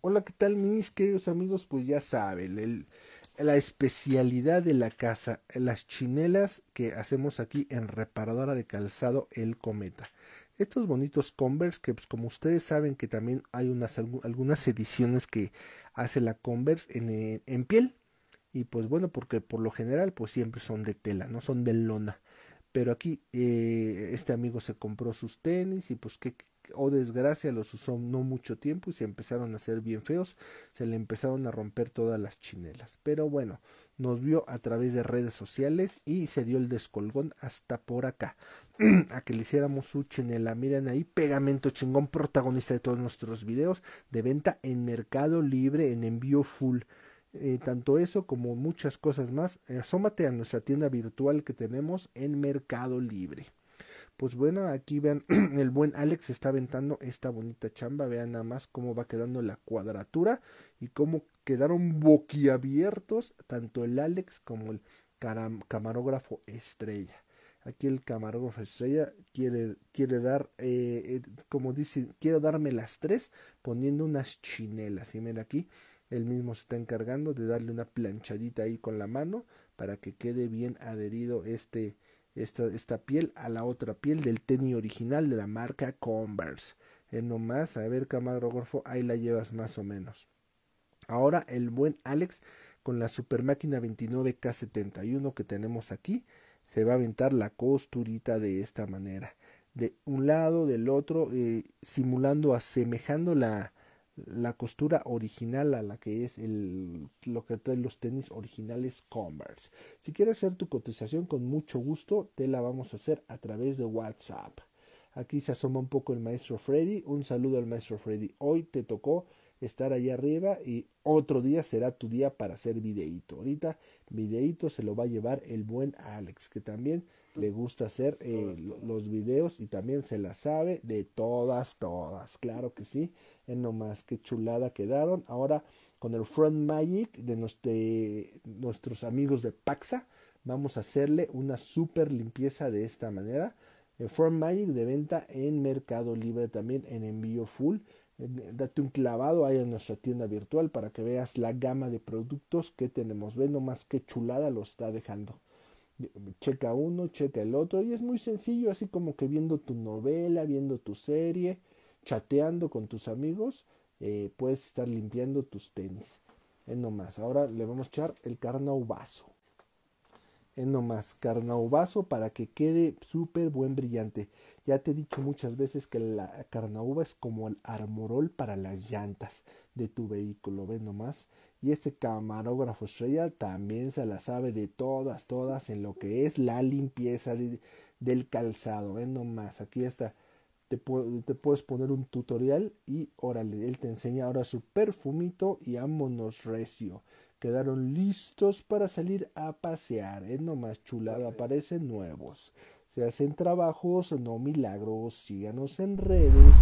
Hola, ¿qué tal mis queridos amigos? Pues ya saben, la especialidad de la casa, las chinelas que hacemos aquí en reparadora de calzado El Cometa. Estos bonitos Converse que pues, como ustedes saben que también hay unas algunas ediciones que hace la Converse eh, en, piel. Y pues bueno, porque por lo general pues siempre son de tela, no son de lona pero aquí eh, este amigo se compró sus tenis y pues qué, o desgracia los usó no mucho tiempo y se empezaron a ser bien feos, se le empezaron a romper todas las chinelas. Pero bueno, nos vio a través de redes sociales y se dio el descolgón hasta por acá. a que le hiciéramos su chinela. Miren ahí, pegamento chingón, protagonista de todos nuestros videos de venta en Mercado Libre, en envío full. Eh, tanto eso como muchas cosas más, asómate a nuestra tienda virtual que tenemos en Mercado Libre. Pues bueno, aquí vean, el buen Alex está aventando esta bonita chamba. Vean nada más cómo va quedando la cuadratura y cómo quedaron boquiabiertos tanto el Alex como el camarógrafo estrella. Aquí el camarógrafo estrella quiere, quiere dar, eh, eh, como dice, quiere darme las tres poniendo unas chinelas. Y mira aquí, él mismo se está encargando de darle una planchadita ahí con la mano para que quede bien adherido este, esta, piel a la otra piel del tenis original de la marca Converse. Eh, no más, a ver camarógrafo, ahí la llevas más o menos. Ahora el buen Alex con la Super Máquina 29K71 que tenemos aquí se va a aventar la costurita de esta manera. De un lado, del otro, eh, simulando, asemejando la, la costura original a la que es el, lo que trae los tenis originales Converse. Si quieres hacer tu cotización, con mucho gusto te la vamos a hacer a través de WhatsApp. Aquí se asoma un poco el maestro Freddy. Un saludo al maestro Freddy. Hoy te tocó estar ahí arriba y otro día será tu día para hacer videíto. Ahorita videíto se lo va a llevar el buen Alex, que también le gusta hacer eh, los videos y también se la sabe de todas, todas. Claro que sí. En más qué chulada quedaron. Ahora con el Front Magic de, de nuestros amigos de Paxa, vamos a hacerle una super limpieza de esta manera en Form Magic de venta en Mercado Libre también en envío full. Date un clavado ahí en nuestra tienda virtual para que veas la gama de productos que tenemos. Ve nomás qué chulada lo está dejando. Checa uno, checa el otro y es muy sencillo, así como que viendo tu novela, viendo tu serie, chateando con tus amigos, eh, puedes estar limpiando tus tenis. Es nomás. Ahora le vamos a echar el vaso. Ven nomás carnaubazo para que quede súper buen brillante. Ya te he dicho muchas veces que la carnauba es como el armorol para las llantas de tu vehículo, ven nomás. Y este camarógrafo estrella también se la sabe de todas, todas en lo que es la limpieza del calzado, ven nomás. Aquí está te, puedes poner un tutorial y órale, él te enseña ahora su perfumito y ámonos recio. Quedaron listos para salir a pasear. Es ¿eh? más chulado aparecen nuevos. Se hacen trabajos, no milagros. Síganos en redes.